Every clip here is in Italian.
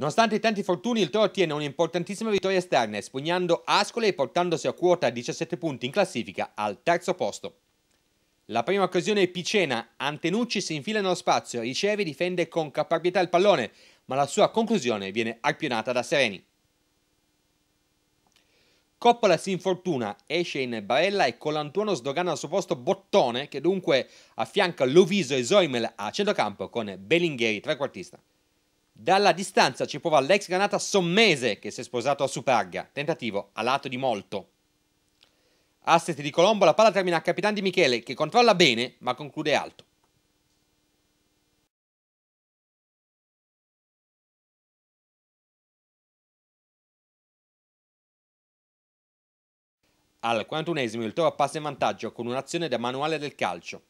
Nonostante i tanti fortuni, il Toro ottiene un'importantissima vittoria esterna, espugnando Ascoli e portandosi a quota 17 punti in classifica al terzo posto. La prima occasione è Picena, Antenucci si infila nello spazio, riceve e difende con caparbietà il pallone, ma la sua conclusione viene arpionata da Sereni. Coppola si infortuna, esce in barella e con l'Antuono sdogana al suo posto Bottone, che dunque affianca Loviso e Zoimel a centrocampo con Bellingheri trequartista. Dalla distanza ci prova l'ex granata sommese che si è sposato a Superga, tentativo a lato di molto. Asset di Colombo, la palla termina a Capitan Di Michele che controlla bene ma conclude alto. Al 41esimo il Toro passa in vantaggio con un'azione da manuale del calcio.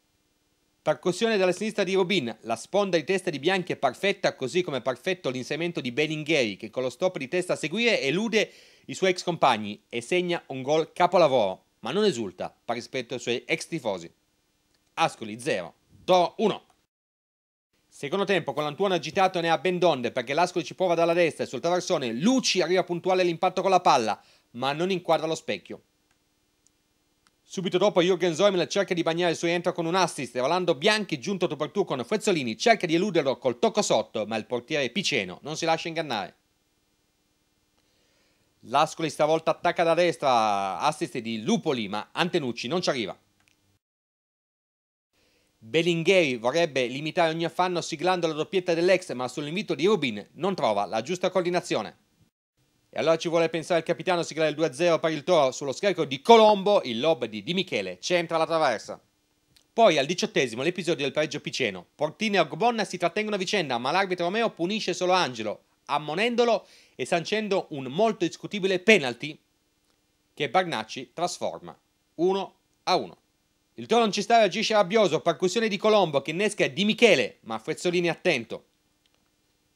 Percussione dalla sinistra di Robin, la sponda di testa di Bianchi è perfetta, così come è perfetto l'inserimento di Bellingheri che con lo stop di testa a seguire elude i suoi ex compagni e segna un gol capolavoro, ma non esulta per rispetto ai suoi ex tifosi. Ascoli 0, Toro 1. Secondo tempo con l'Antuono agitato ne ha ben donde perché l'Ascoli ci prova dalla destra e sul traversone Luci arriva puntuale all'impatto con la palla, ma non inquadra lo specchio. Subito dopo Jürgen Zoimel cerca di bagnare il suo rientro con un assist, Rolando Bianchi giunto dopo il tu con Frezzolini cerca di eluderlo col tocco sotto, ma il portiere Piceno non si lascia ingannare. L'Ascoli stavolta attacca da destra, assist di Lupoli, ma Antenucci non ci arriva. Belingheri vorrebbe limitare ogni affanno siglando la doppietta dell'ex, ma sull'invito di Rubin non trova la giusta coordinazione. E allora ci vuole pensare il capitano, sigla del 2-0 per il Toro sullo scarico di Colombo, il lob di Di Michele, centra la traversa. Poi al diciottesimo l'episodio del pareggio Piceno. Portini e Ogbonna si trattengono a vicenda, ma l'arbitro Romeo punisce solo Angelo, ammonendolo e sancendo un molto discutibile penalty che Barnacci trasforma 1 a 1. Il Toro non ci sta reagisce rabbioso, percussione di Colombo che innesca Di Michele, ma Frezzolini attento.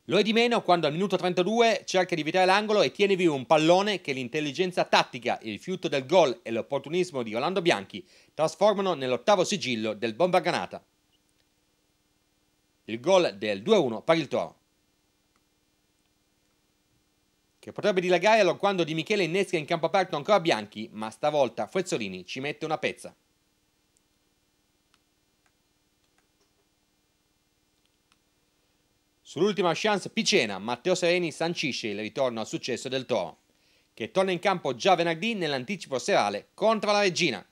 Lo è di meno quando al minuto 32 cerca di evitare l'angolo e tiene vivo un pallone che l'intelligenza tattica, il fiuto del gol e l'opportunismo di Orlando Bianchi trasformano nell'ottavo sigillo del Bomba Granata. Il gol del 2-1 per il Toro. Che potrebbe dilagare quando Di Michele innesca in campo aperto ancora Bianchi, ma stavolta Frezzolini ci mette una pezza. Sull'ultima chance Picena, Matteo Sereni sancisce il ritorno al successo del Toro, che torna in campo già venerdì nell'anticipo serale contro la Regina.